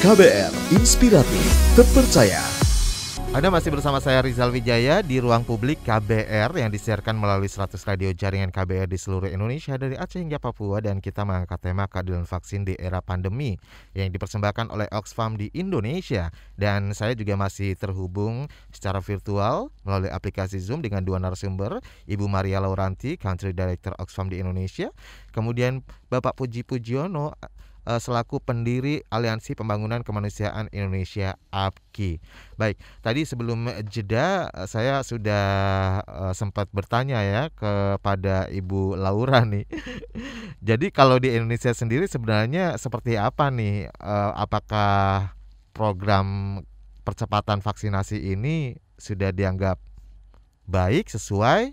KBR Inspiratif Terpercaya anda masih bersama saya Rizal Wijaya di ruang publik KBR yang disiarkan melalui 100 radio jaringan KBR di seluruh Indonesia dari Aceh hingga Papua dan kita mengangkat tema keadilan vaksin di era pandemi yang dipersembahkan oleh Oxfam di Indonesia dan saya juga masih terhubung secara virtual melalui aplikasi Zoom dengan dua narasumber Ibu Maria Lauranti, Country Director Oxfam di Indonesia, kemudian Bapak Puji Pujiono Eh, selaku pendiri Aliansi Pembangunan Kemanusiaan Indonesia APKI. Baik, tadi sebelum jeda eh, saya sudah eh, sempat bertanya ya kepada Ibu Laura nih. Jadi kalau di Indonesia sendiri sebenarnya seperti apa nih? apakah program percepatan vaksinasi ini sudah dianggap baik sesuai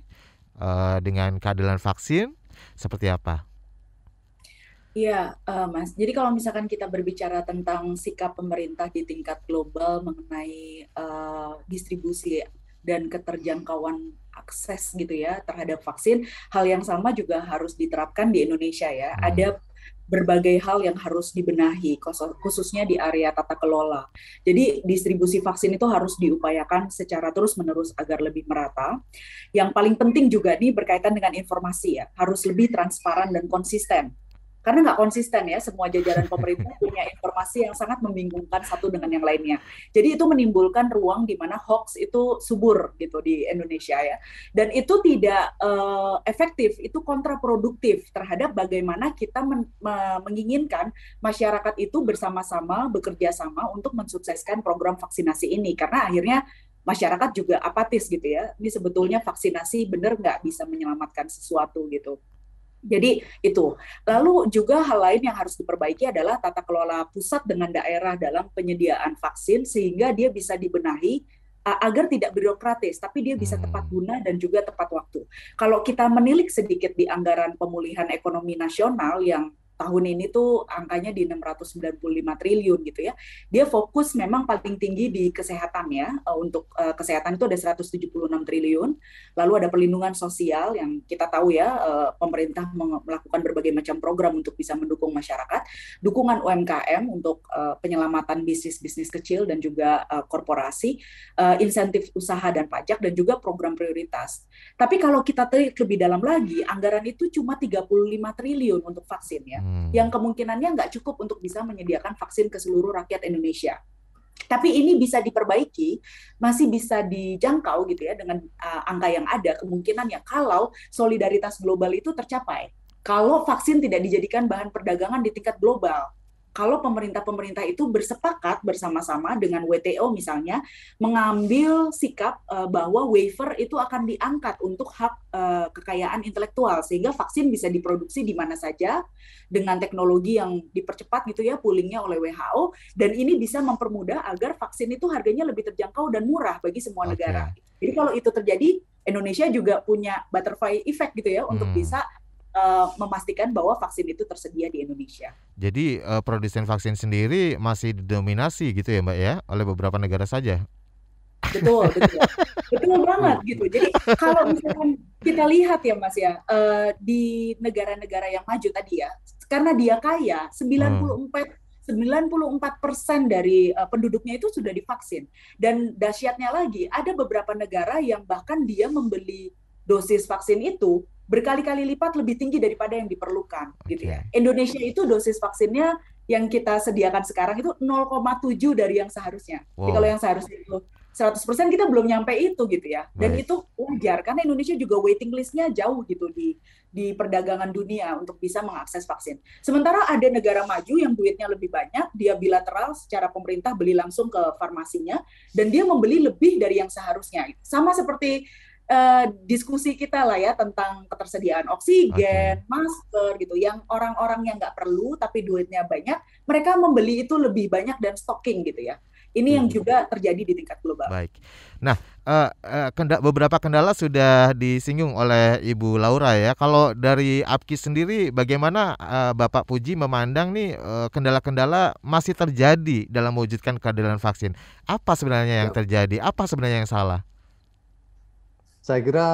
dengan keadilan vaksin seperti apa? Iya, uh, Mas. Jadi kalau misalkan kita berbicara tentang sikap pemerintah di tingkat global mengenai uh, distribusi dan keterjangkauan akses gitu ya terhadap vaksin, hal yang sama juga harus diterapkan di Indonesia ya. Hmm. Ada berbagai hal yang harus dibenahi, khususnya di area tata kelola. Jadi distribusi vaksin itu harus diupayakan secara terus-menerus agar lebih merata. Yang paling penting juga nih berkaitan dengan informasi ya, harus lebih transparan dan konsisten karena nggak konsisten ya semua jajaran pemerintah punya informasi yang sangat membingungkan satu dengan yang lainnya. Jadi itu menimbulkan ruang di mana hoax itu subur gitu di Indonesia ya. Dan itu tidak uh, efektif, itu kontraproduktif terhadap bagaimana kita men menginginkan masyarakat itu bersama-sama bekerja sama untuk mensukseskan program vaksinasi ini karena akhirnya masyarakat juga apatis gitu ya. Ini sebetulnya vaksinasi benar nggak bisa menyelamatkan sesuatu gitu. Jadi itu. Lalu juga hal lain yang harus diperbaiki adalah tata kelola pusat dengan daerah dalam penyediaan vaksin sehingga dia bisa dibenahi agar tidak birokratis, tapi dia bisa tepat hmm. guna dan juga tepat waktu. Kalau kita menilik sedikit di anggaran pemulihan ekonomi nasional yang tahun ini tuh angkanya di 695 triliun gitu ya. Dia fokus memang paling tinggi di kesehatan ya. Eh, untuk eh, kesehatan itu ada 176 triliun. Lalu ada perlindungan sosial yang kita tahu ya eh, pemerintah melakukan berbagai macam program untuk bisa mendukung masyarakat, dukungan UMKM untuk penyelamatan bisnis-bisnis kecil dan juga korporasi, insentif usaha dan pajak dan juga program prioritas. Tapi kalau kita telik lebih dalam lagi, anggaran itu cuma 35 triliun untuk vaksin ya. Hmm. yang kemungkinannya nggak cukup untuk bisa menyediakan vaksin ke seluruh rakyat Indonesia. Tapi ini bisa diperbaiki, masih bisa dijangkau gitu ya dengan uh, angka yang ada kemungkinannya kalau solidaritas global itu tercapai. Kalau vaksin tidak dijadikan bahan perdagangan di tingkat global, kalau pemerintah-pemerintah itu bersepakat bersama-sama dengan WTO misalnya mengambil sikap uh, bahwa waiver itu akan diangkat untuk hak uh, kekayaan intelektual sehingga vaksin bisa diproduksi di mana saja dengan teknologi yang dipercepat gitu ya poolingnya oleh WHO dan ini bisa mempermudah agar vaksin itu harganya lebih terjangkau dan murah bagi semua okay. negara. Jadi kalau itu terjadi Indonesia juga punya butterfly effect gitu ya hmm. untuk bisa Eh, memastikan bahwa vaksin itu tersedia di Indonesia. Jadi uh, eh, produsen vaksin sendiri masih didominasi gitu ya Mbak ya oleh beberapa negara saja. Betul, betul. betul banget gitu. Jadi kalau misalkan kita lihat ya Mas ya uh, di negara-negara yang maju tadi ya karena dia kaya 94 hmm. 94 persen dari uh, penduduknya itu sudah divaksin. Dan dahsyatnya lagi, ada beberapa negara yang bahkan dia membeli dosis vaksin itu berkali-kali lipat lebih tinggi daripada yang diperlukan okay. gitu ya. Indonesia itu dosis vaksinnya yang kita sediakan sekarang itu 0,7 dari yang seharusnya. Wow. Jadi kalau yang seharusnya itu 100% kita belum nyampe itu gitu ya. Dan nice. itu wajar karena Indonesia juga waiting listnya jauh gitu di di perdagangan dunia untuk bisa mengakses vaksin. Sementara ada negara maju yang duitnya lebih banyak, dia bilateral secara pemerintah beli langsung ke farmasinya dan dia membeli lebih dari yang seharusnya. Sama seperti Uh, diskusi kita lah ya tentang ketersediaan oksigen, okay. masker gitu, yang orang-orang yang nggak perlu tapi duitnya banyak, mereka membeli itu lebih banyak dan stocking gitu ya. Ini yang hmm. juga terjadi di tingkat global. Baik. Nah, uh, uh, kenda beberapa kendala sudah disinggung oleh Ibu Laura ya. Kalau dari APKI sendiri, bagaimana uh, Bapak Puji memandang nih kendala kendala-kendala masih terjadi dalam mewujudkan keadilan vaksin? Apa sebenarnya yang terjadi? Apa sebenarnya yang salah? Saya kira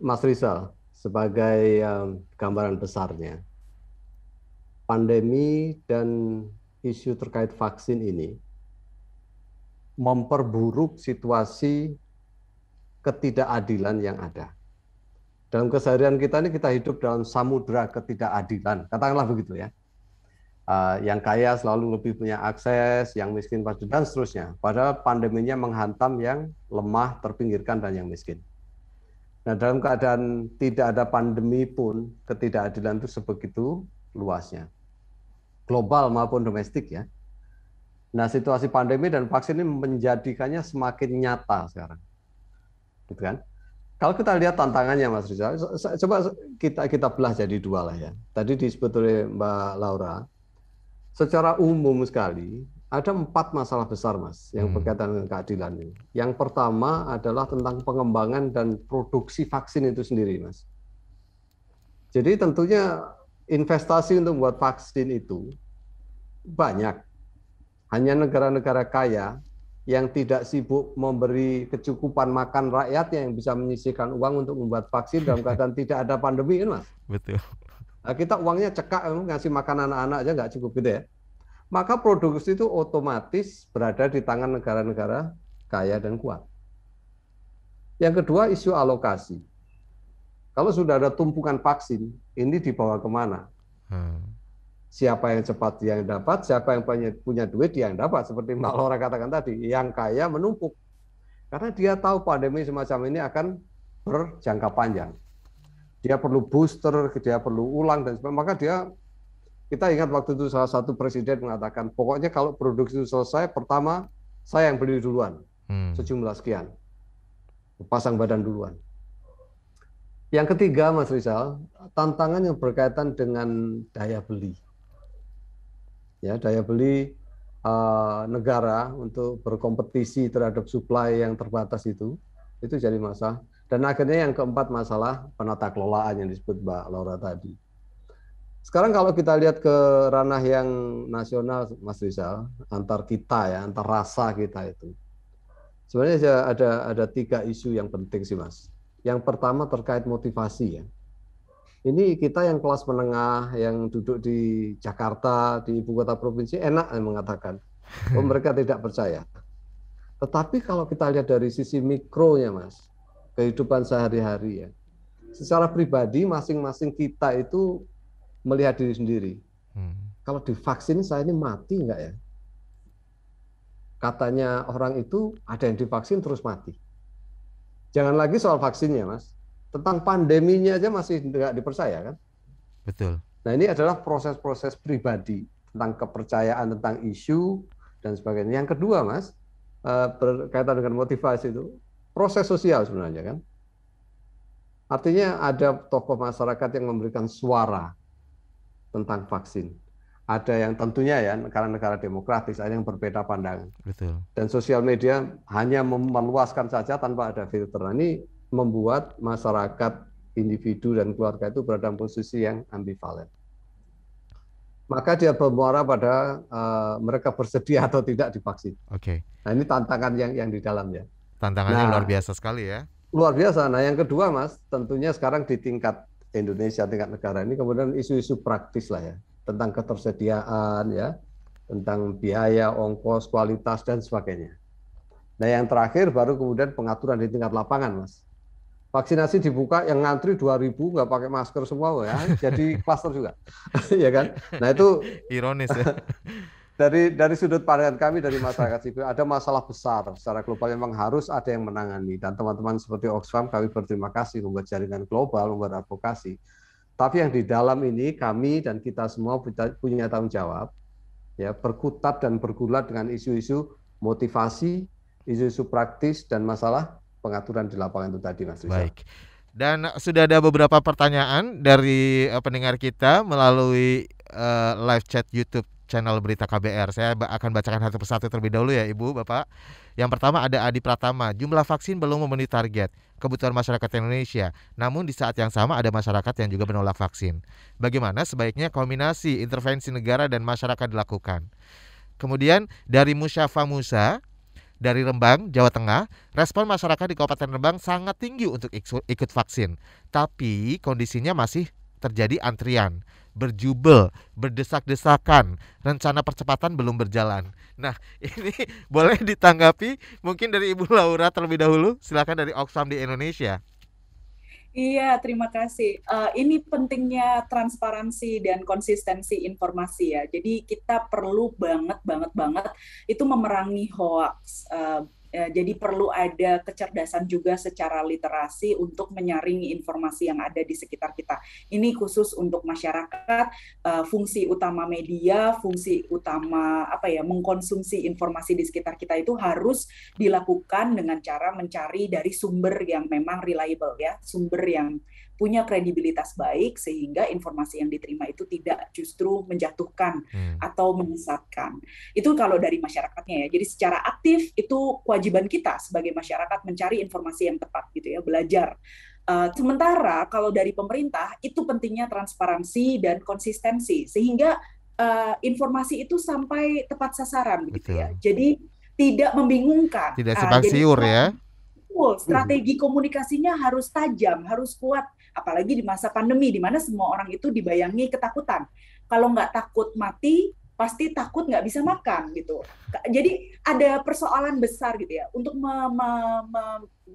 Mas Rizal sebagai um, gambaran besarnya pandemi dan isu terkait vaksin ini memperburuk situasi ketidakadilan yang ada. Dalam keseharian kita ini kita hidup dalam samudera ketidakadilan, katakanlah begitu ya. Uh, yang kaya selalu lebih punya akses, yang miskin pasti dan seterusnya. Padahal pandeminya menghantam yang lemah, terpinggirkan dan yang miskin. Nah, dalam keadaan tidak ada pandemi pun ketidakadilan itu sebegitu luasnya. Global maupun domestik ya. Nah, situasi pandemi dan vaksin ini menjadikannya semakin nyata sekarang. Gitu kan? Kalau kita lihat tantangannya Mas Rizal, coba kita kita belah jadi dua lah ya. Tadi disebut oleh Mbak Laura, secara umum sekali ada empat masalah besar, Mas, yang hmm. berkaitan dengan keadilan ini. Yang pertama adalah tentang pengembangan dan produksi vaksin itu sendiri, Mas. Jadi tentunya investasi untuk membuat vaksin itu banyak. Hanya negara-negara kaya yang tidak sibuk memberi kecukupan makan rakyatnya yang bisa menyisihkan uang untuk membuat vaksin dalam keadaan tidak ada pandemi, kan, Mas? Betul. Nah, kita uangnya cekak, ngasih makan anak-anak aja nggak cukup gitu ya maka produksi itu otomatis berada di tangan negara-negara kaya dan kuat. Yang kedua, isu alokasi. Kalau sudah ada tumpukan vaksin, ini dibawa kemana? Hmm. Siapa yang cepat yang dapat, siapa yang punya, punya duit yang dapat. Seperti Mbak hmm. Laura katakan tadi, yang kaya menumpuk. Karena dia tahu pandemi semacam ini akan berjangka panjang. Dia perlu booster, dia perlu ulang, dan sebagainya. Maka dia kita ingat waktu itu salah satu presiden mengatakan, pokoknya kalau produksi itu selesai, pertama saya yang beli duluan, hmm. sejumlah sekian, pasang badan duluan. Yang ketiga, Mas Rizal, tantangan yang berkaitan dengan daya beli. Ya, daya beli uh, negara untuk berkompetisi terhadap supply yang terbatas itu, itu jadi masalah. Dan akhirnya yang keempat masalah penata kelolaan yang disebut Mbak Laura tadi. Sekarang kalau kita lihat ke ranah yang nasional, Mas Rizal, antar kita ya, antar rasa kita itu. Sebenarnya ada ada tiga isu yang penting sih, Mas. Yang pertama terkait motivasi ya. Ini kita yang kelas menengah, yang duduk di Jakarta, di ibu kota provinsi, enak mengatakan. Oh, mereka tidak percaya. Tetapi kalau kita lihat dari sisi mikronya, Mas, kehidupan sehari-hari ya. Secara pribadi, masing-masing kita itu melihat diri sendiri. Hmm. Kalau divaksin saya ini mati nggak ya? Katanya orang itu ada yang divaksin terus mati. Jangan lagi soal vaksinnya, Mas. Tentang pandeminya aja masih nggak dipercaya kan? Betul. Nah ini adalah proses-proses pribadi tentang kepercayaan tentang isu dan sebagainya. Yang kedua, Mas, eh, berkaitan dengan motivasi itu proses sosial sebenarnya kan. Artinya ada tokoh masyarakat yang memberikan suara tentang vaksin. Ada yang tentunya ya negara-negara demokratis ada yang berbeda pandangan. Betul. Dan sosial media hanya meluaskan saja tanpa ada filter. Nah, ini membuat masyarakat individu dan keluarga itu berada dalam posisi yang ambivalen. Maka dia bermuara pada uh, mereka bersedia atau tidak divaksin. Oke. Okay. Nah ini tantangan yang yang di dalamnya. Tantangannya nah, luar biasa sekali ya. Luar biasa. Nah yang kedua mas, tentunya sekarang di tingkat Indonesia tingkat negara ini kemudian isu-isu praktis lah ya tentang ketersediaan ya tentang biaya ongkos kualitas dan sebagainya. Nah yang terakhir baru kemudian pengaturan di tingkat lapangan mas. Vaksinasi dibuka yang ngantri 2000 nggak pakai masker semua ya jadi klaster juga ya kan. Nah itu ironis ya. dari dari sudut pandangan kami dari masyarakat sipil ada masalah besar secara global memang harus ada yang menangani dan teman-teman seperti Oxfam kami berterima kasih membuat jaringan global membuat advokasi tapi yang di dalam ini kami dan kita semua punya tanggung jawab ya berkutat dan bergulat dengan isu-isu motivasi isu-isu praktis dan masalah pengaturan di lapangan itu tadi Mas Rizal. Baik. Dan sudah ada beberapa pertanyaan dari eh, pendengar kita melalui uh, live chat YouTube channel Berita KBR. Saya akan bacakan satu persatu terlebih dahulu ya Ibu, Bapak. Yang pertama ada Adi Pratama, jumlah vaksin belum memenuhi target kebutuhan masyarakat Indonesia. Namun di saat yang sama ada masyarakat yang juga menolak vaksin. Bagaimana sebaiknya kombinasi intervensi negara dan masyarakat dilakukan? Kemudian dari Musyafa Musa, dari Rembang, Jawa Tengah, respon masyarakat di Kabupaten Rembang sangat tinggi untuk ikut vaksin. Tapi kondisinya masih terjadi antrian berjubel, berdesak-desakan, rencana percepatan belum berjalan. Nah, ini boleh ditanggapi mungkin dari Ibu Laura terlebih dahulu. Silakan dari Oxfam di Indonesia. Iya, terima kasih. Uh, ini pentingnya transparansi dan konsistensi informasi ya. Jadi kita perlu banget, banget, banget itu memerangi hoax. Uh, Ya, jadi perlu ada kecerdasan juga secara literasi untuk menyaring informasi yang ada di sekitar kita. Ini khusus untuk masyarakat, eh, fungsi utama media, fungsi utama apa ya, mengkonsumsi informasi di sekitar kita itu harus dilakukan dengan cara mencari dari sumber yang memang reliable ya, sumber yang punya kredibilitas baik sehingga informasi yang diterima itu tidak justru menjatuhkan hmm. atau menyesatkan. Itu kalau dari masyarakatnya ya. Jadi secara aktif itu kewajiban kita sebagai masyarakat mencari informasi yang tepat gitu ya, belajar. Uh, sementara kalau dari pemerintah itu pentingnya transparansi dan konsistensi sehingga uh, informasi itu sampai tepat sasaran gitu ya. Jadi tidak membingungkan. Tidak ah, sebang uh, siur ya. Hmm. strategi komunikasinya harus tajam, harus kuat apalagi di masa pandemi di mana semua orang itu dibayangi ketakutan. Kalau nggak takut mati, pasti takut nggak bisa makan gitu. Jadi ada persoalan besar gitu ya. Untuk me me me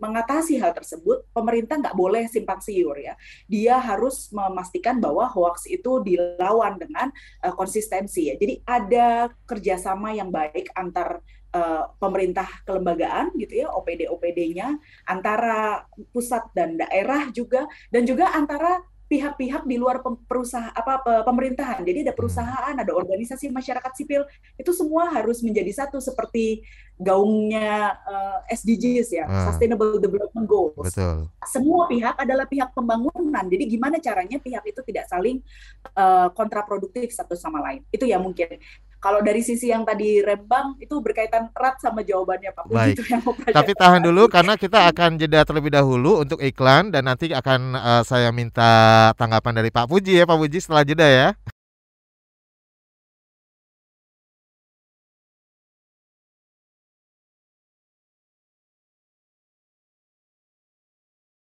mengatasi hal tersebut, pemerintah nggak boleh simpang siur ya. Dia harus memastikan bahwa hoax itu dilawan dengan uh, konsistensi ya. Jadi ada kerjasama yang baik antar Eh, pemerintah kelembagaan gitu ya OPD OPD-nya antara pusat dan daerah juga dan juga antara pihak-pihak di luar perusahaan apa pemerintahan. Jadi ada hmm. perusahaan, ada organisasi masyarakat sipil. Itu semua harus menjadi satu seperti gaungnya uh, eh, SDGs ya, hmm. Sustainable Development Goals. Betul. Semua pihak adalah pihak pembangunan. Jadi gimana caranya pihak itu tidak saling uh, kontraproduktif satu sama lain. Itu ya mungkin. Kalau dari sisi yang tadi Rembang itu berkaitan erat sama jawabannya Pak Puji itu yang Tapi tahan dulu karena kita akan jeda terlebih dahulu untuk iklan dan nanti akan uh, saya minta tanggapan dari Pak Puji ya Pak Puji setelah jeda ya.